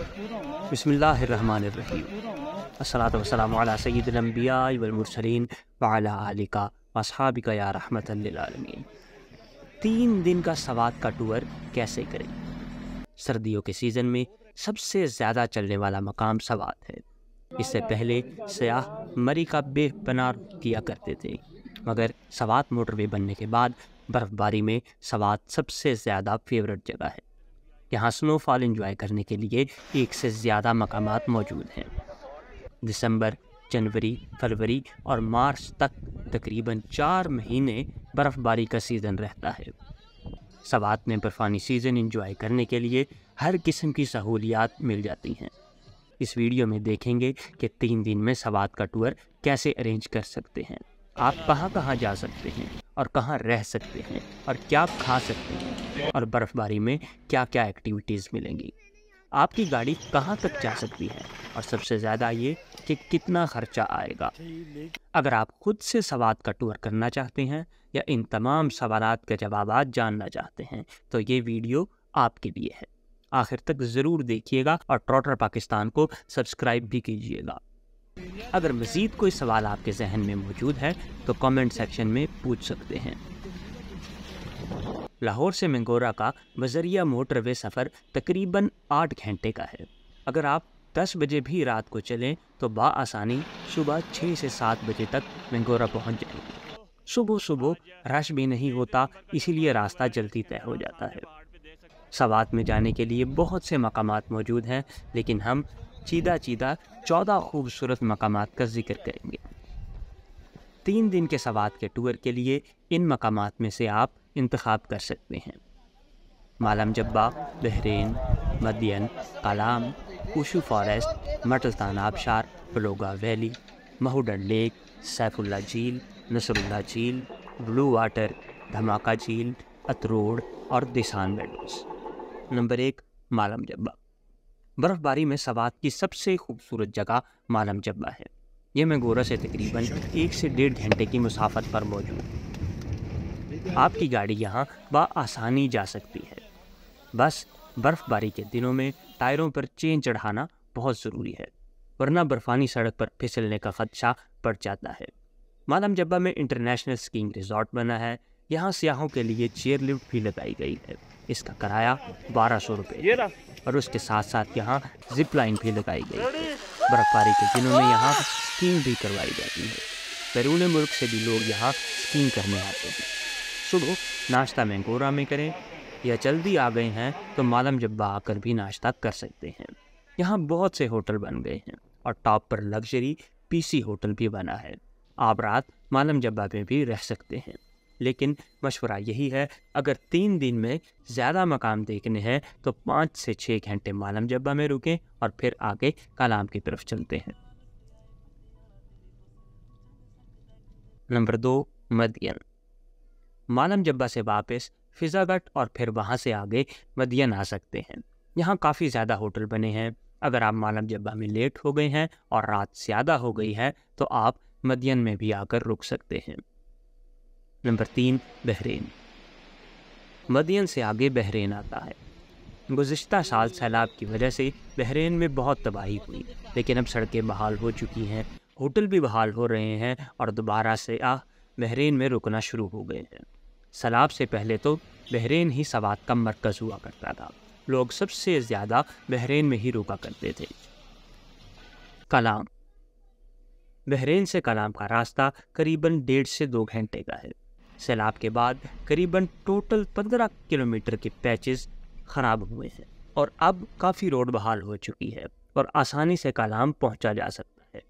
बसमीम अला सैदम्बियामरसलिन वाला या रहमत आलमीन तीन दिन का सवाद का टूर कैसे करें सर्दियों के सीज़न में सबसे ज़्यादा चलने वाला मकाम सवाद है इससे पहले सयाह मरी का बेपनार किया करते थे मगर सवात मोटरवे बनने के बाद बर्फ़बारी में सवात सबसे ज़्यादा फेवरेट जगह है यहाँ स्नोफॉल इंजॉय करने के लिए एक से ज़्यादा मकाम मौजूद हैं दिसंबर जनवरी फरवरी और मार्च तक तकरीबन चार महीने बर्फ़बारी का सीज़न रहता है सवात में बर्फ़ानी सीज़न इंजॉय करने के लिए हर किस्म की सहूलियात मिल जाती हैं इस वीडियो में देखेंगे कि तीन दिन में सवात का टूर कैसे अरेंज कर सकते हैं आप कहाँ कहाँ जा सकते हैं और कहाँ रह सकते हैं और क्या खा सकते हैं और बर्फ़बारी में क्या क्या एक्टिविटीज़ मिलेंगी आपकी गाड़ी कहाँ तक जा सकती है और सबसे ज़्यादा ये कि कितना खर्चा आएगा अगर आप खुद से सवाल का टूर करना चाहते हैं या इन तमाम सवाल के जवाब जानना चाहते हैं तो ये वीडियो आपके लिए है आखिर तक ज़रूर देखिएगा और ट्रॉटर पाकिस्तान को सब्सक्राइब भी कीजिएगा अगर मज़ीद कोई सवाल आपके जहन में मौजूद है तो कमेंट सेक्शन में पूछ सकते हैं लाहौर से मंगोरा का बजरिया मोटरवे सफ़र तकरीबन आठ घंटे का है अगर आप दस बजे भी रात को चलें तो बासानी सुबह छः से सात बजे तक मंगोरा पहुंच जाएंगे सुबह सुबह रश भी नहीं होता इसीलिए रास्ता जल्दी तय हो जाता है सवात में जाने के लिए बहुत से मकाम मौजूद हैं लेकिन हम चीदा चीदा चौदह खूबसूरत मकाम का जिक्र करेंगे तीन दिन के सवाद के टूर के लिए इन मकाम में से आप इंतखब कर सकते हैं मालम जब्बा बहरीन मदियन कलाम उशू फॉरेस्ट मटलतान आबशार बलोगा वैली महुडन लेक सैफुल्ला झील नसरुल्ला झील ब्लू वाटर धमाका झील अतरोड़ और दिसान बेडोज नंबर एक मालम जब्बा बर्फ़बारी में सवात की सबसे खूबसूरत जगह मालम जब्बा है यह मैगोरा से तकरीबन एक से डेढ़ घंटे की मुसाफत पर मौजूद आपकी गाड़ी यहाँ आसानी जा सकती है बस बर्फ़बारी के दिनों में टायरों पर चेन चढ़ाना बहुत ज़रूरी है वरना बर्फ़ानी सड़क पर फिसलने का खदशा बढ़ जाता है मालम जब्बा में इंटरनेशनल स्कीइंग रिजॉर्ट बना है यहाँ सियाहों के लिए चेयर लिफ्ट भी लगाई गई है इसका किराया बारह सौ रुपये और उसके साथ साथ यहाँ जिप लाइन भी लगाई गई है बर्फबारी के दिनों में यहाँ स्कीइंग भी करवाई जाती है बैरून मुल्क से भी लोग यहाँ स्कीइंग करने आते हैं सुबह नाश्ता मैंगोरा में करें या जल्दी आ गए हैं तो मालम जब्बा आकर भी नाश्ता कर सकते हैं यहाँ बहुत से होटल बन गए हैं और टॉप पर लग्जरी पीसी होटल भी बना है आप रात मालम जब्बा में भी रह सकते हैं लेकिन मशवरा यही है अगर तीन दिन में ज़्यादा मकाम देखने हैं तो पाँच से छः घंटे मालम जब्बा में रुकें और फिर आगे कलाम की तरफ चलते हैं नंबर दो मदियन मालम जब्बा से वापस फिज़ागट और फिर वहाँ से आगे मदियन आ सकते हैं यहाँ काफ़ी ज़्यादा होटल बने हैं अगर आप मालम जब्बा में लेट हो गए हैं और रात ज़्यादा हो गई है तो आप मदियन में भी आकर रुक सकते हैं नंबर तीन बहरीन मदियन से आगे बहरीन आता है गुज्त साल सैलाब की वजह से बहरीन में बहुत तबाही हुई लेकिन अब सड़कें बहाल हो चुकी हैं होटल भी बहाल हो रहे हैं और दोबारा से आ बहरीन में रुकना शुरू हो गए हैं सैलाब से पहले तो बहरीन ही सवाद का मरकज़ हुआ करता था लोग सबसे ज़्यादा बहरीन में ही रुका करते थे कलाम बहरीन से कलाम का रास्ता करीबन डेढ़ से दो घंटे का है सैलाब के बाद करीबन टोटल पंद्रह किलोमीटर के पैचेस ख़राब हुए हैं और अब काफ़ी रोड बहाल हो चुकी है और आसानी से कलाम पहुंचा जा सकता है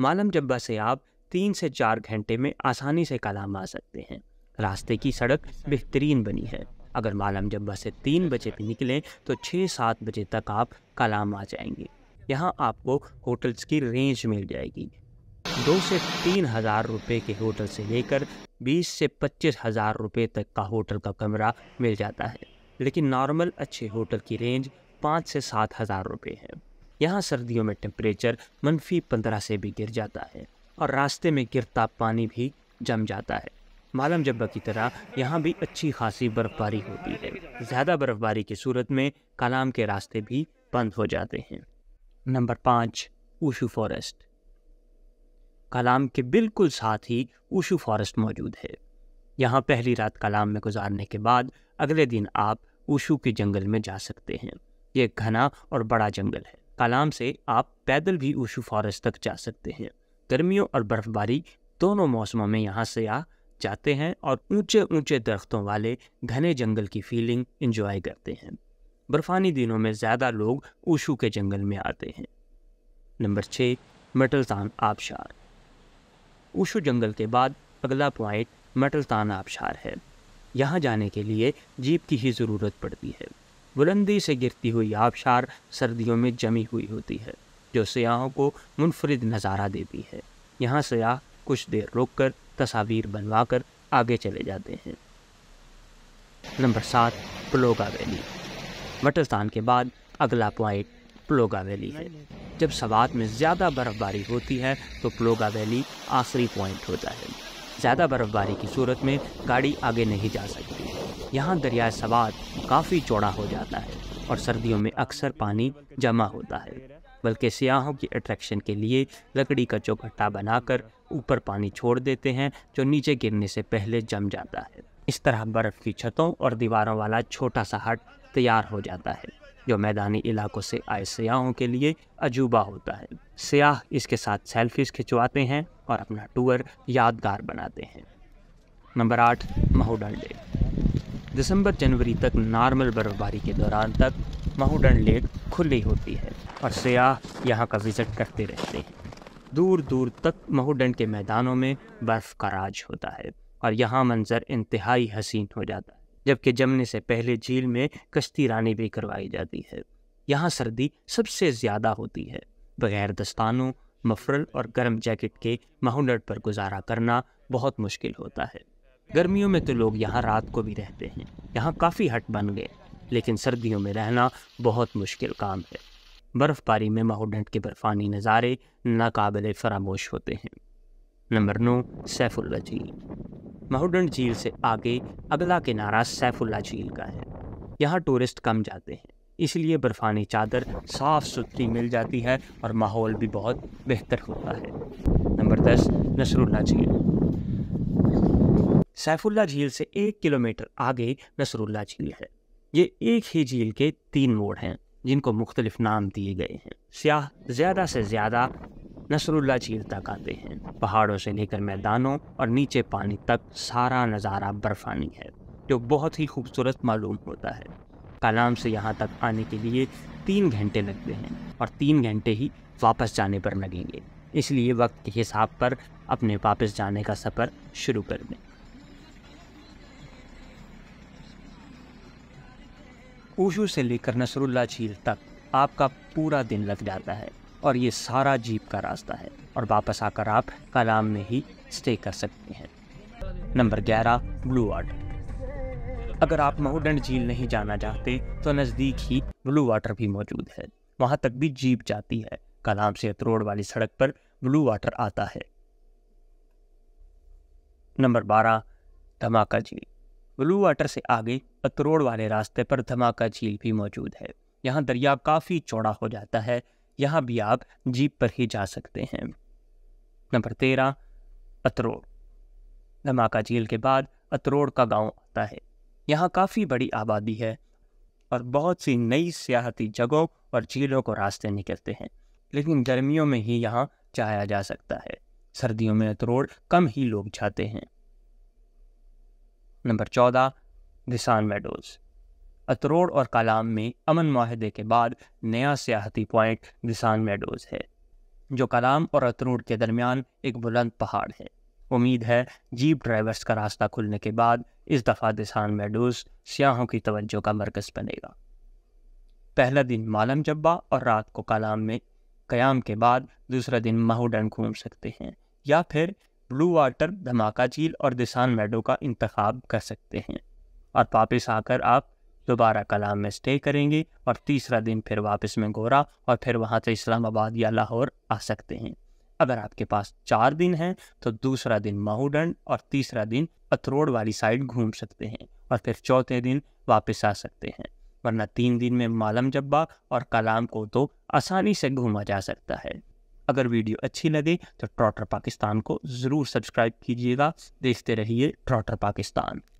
मालम जब्बा से आप तीन से चार घंटे में आसानी से कलाम आ सकते हैं रास्ते की सड़क बेहतरीन बनी है अगर मालम जब्बा से तीन बजे भी निकलें तो छः सात बजे तक आप कलाम आ जाएंगे यहाँ आपको होटल्स की रेंज मिल जाएगी दो से तीन हज़ार रुपये के होटल से लेकर बीस से पच्चीस हज़ार रुपये तक का होटल का कमरा मिल जाता है लेकिन नॉर्मल अच्छे होटल की रेंज पाँच से सात हज़ार रुपये है यहाँ सर्दियों में टेम्परेचर मनफी पंद्रह से भी गिर जाता है और रास्ते में गिरता पानी भी जम जाता है मालम जब्बा की तरह यहाँ भी अच्छी खासी बर्फबारी होती है ज़्यादा बर्फबारी की सूरत में कलाम के रास्ते भी बंद हो जाते हैं नंबर पाँच ऊशू फॉरेस्ट कलाम के बिल्कुल साथ ही ऊशू फॉरेस्ट मौजूद है यहाँ पहली रात कलाम में गुजारने के बाद अगले दिन आप ऊशू के जंगल में जा सकते हैं ये घना और बड़ा जंगल है कलाम से आप पैदल भी ऊशू फॉरेस्ट तक जा सकते हैं गर्मियों और बर्फ़बारी दोनों मौसमों में यहाँ से आ जाते हैं और ऊंचे ऊंचे दरख्तों वाले घने जंगल की फीलिंग इंजॉय करते हैं बर्फ़ानी दिनों में ज़्यादा लोग ऊशू के जंगल में आते हैं नंबर छः मेटलतान आबशार ऊशो जंगल के बाद अगला पॉइंट मटलतान आबशार है यहाँ जाने के लिए जीप की ही ज़रूरत पड़ती है बुलंदी से गिरती हुई आबशार सर्दियों में जमी हुई होती है जो सयाहों को मुनफरद नज़ारा देती है यहाँ सयाह कुछ देर रोक कर तस्वीर बनवा कर आगे चले जाते हैं नंबर सात प्लोगा वैली मटलतान के बाद अगला पॉइंट प्लोगा वैली है जब सवात में ज़्यादा बर्फबारी होती है तो प्लोगा वैली आखिरी पॉइंट होता है ज़्यादा बर्फबारी की सूरत में गाड़ी आगे नहीं जा सकती यहाँ दरियाए सवात काफ़ी चौड़ा हो जाता है और सर्दियों में अक्सर पानी जमा होता है बल्कि सियाहों की अट्रैक्शन के लिए लकड़ी का चौखट्टा बनाकर ऊपर पानी छोड़ देते हैं जो नीचे गिरने से पहले जम जाता है इस तरह बर्फ़ की छतों और दीवारों वाला छोटा सा हट तैयार हो जाता है जो मैदानी इलाकों से आए सयाहों के लिए अजूबा होता है सयाह इसके साथ सेल्फीज खिंचवाते हैं और अपना टूर यादगार बनाते हैं नंबर आठ महोडन लेक दिसंबर जनवरी तक नॉर्मल बर्फबारी के दौरान तक महोडन लेक खुली होती है और सयाह यहाँ का विज़िट करते रहते हैं दूर दूर तक महोडन के मैदानों में बर्फ़ का राज होता है और यहाँ मंज़र इंतहाई हसीन हो जाता है जबकि जमने से पहले झील में कश्ती रानी भी करवाई जाती है यहाँ सर्दी सबसे ज़्यादा होती है बगैर दस्तानों मफरल और गर्म जैकेट के माहौलट पर गुजारा करना बहुत मुश्किल होता है गर्मियों में तो लोग यहाँ रात को भी रहते हैं यहाँ काफ़ी हट बन गए लेकिन सर्दियों में रहना बहुत मुश्किल काम है बर्फ़बारी में माहौलट के बर्फ़ानी नज़ारे नाकबिल फरामोश होते हैं नंबर नौ सैफुल्ला झील महुडन झील से आगे अगला किनारा सैफुल्ला झील का है यहाँ टूरिस्ट कम जाते हैं इसलिए बर्फानी चादर साफ सुथरी मिल जाती है और माहौल भी बहुत बेहतर होता है नंबर दस नसरुल्ला झील सैफुल्ला झील से एक किलोमीटर आगे नसरुल्ला झील है ये एक ही झील के तीन मोड़ हैं जिनको मुख्तलिफ नाम दिए गए हैं स्याह ज़्यादा से ज़्यादा नसरुल्ला झील तक आते हैं पहाड़ों से लेकर मैदानों और नीचे पानी तक सारा नज़ारा बर्फानी है जो बहुत ही खूबसूरत मालूम होता है कलाम से यहाँ तक आने के लिए तीन घंटे लगते हैं और तीन घंटे ही वापस जाने पर लगेंगे इसलिए वक्त के हिसाब पर अपने वापस जाने का सफ़र शुरू कर दें ऊशू से लेकर नसरुल्ला झील तक आपका पूरा दिन लग जाता है और ये सारा जीप का रास्ता है और वापस आकर आप कलाम में ही स्टे कर सकते हैं नंबर ग्यारह ब्लू वाटर अगर आप महुडंड झील नहीं जाना चाहते तो नज़दीक ही ब्लू वाटर भी मौजूद है वहाँ तक भी जीप जाती है कलाम से अतरोड़ वाली सड़क पर ब्लू वाटर आता है नंबर बारह धमाका झील ब्लू वाटर से आगे अतरोड़ वाले रास्ते पर धमाका झील भी मौजूद है यहाँ दरिया काफ़ी चौड़ा हो जाता है यहाँ भी आप जीप पर ही जा सकते हैं नंबर तेरह अतरोड़ धमाका झील के बाद अतरोड़ का गांव आता है यहाँ काफ़ी बड़ी आबादी है और बहुत सी नई सियाहती जगहों और झीलों को रास्ते निकलते हैं लेकिन गर्मियों में ही यहाँ जाया जा सकता है सर्दियों में अतरोड़ कम ही लोग जाते हैं नंबर चौदह दिसान मेडोज अतरोड़ और कलाम में अमन माहदे के बाद नया सियाहती पॉइंट दिसान मेडोज़ है जो कलाम और अतरोड़ के दरमियान एक बुलंद पहाड़ है उम्मीद है जीप ड्राइवर्स का रास्ता खुलने के बाद इस दफ़ा दिसान मेडोज सियाहों की तवज्जो का मरकज़ बनेगा पहला दिन मालम जब्बा और रात को कलाम में क़याम के बाद दूसरा दिन माहूडन घूम सकते हैं या फिर ब्लू वाटर धमाका झील और दिसान मेडो का इंतखब कर सकते हैं और वापस आकर आप दोबारा कलाम में स्टे करेंगे और तीसरा दिन फिर वापस में गोरा और फिर वहाँ से इस्लामाबाद या लाहौर आ सकते हैं अगर आपके पास चार दिन हैं तो दूसरा दिन महुडंड और तीसरा दिन पथरोड वाली साइड घूम सकते हैं और फिर चौथे दिन वापस आ सकते हैं वरना तीन दिन में मालम जब्बा और कलाम को तो आसानी से घूमा जा सकता है अगर वीडियो अच्छी लगे तो ट्रॉटर पाकिस्तान को ज़रूर सब्सक्राइब कीजिएगा देखते रहिए ट्रॉटर पाकिस्तान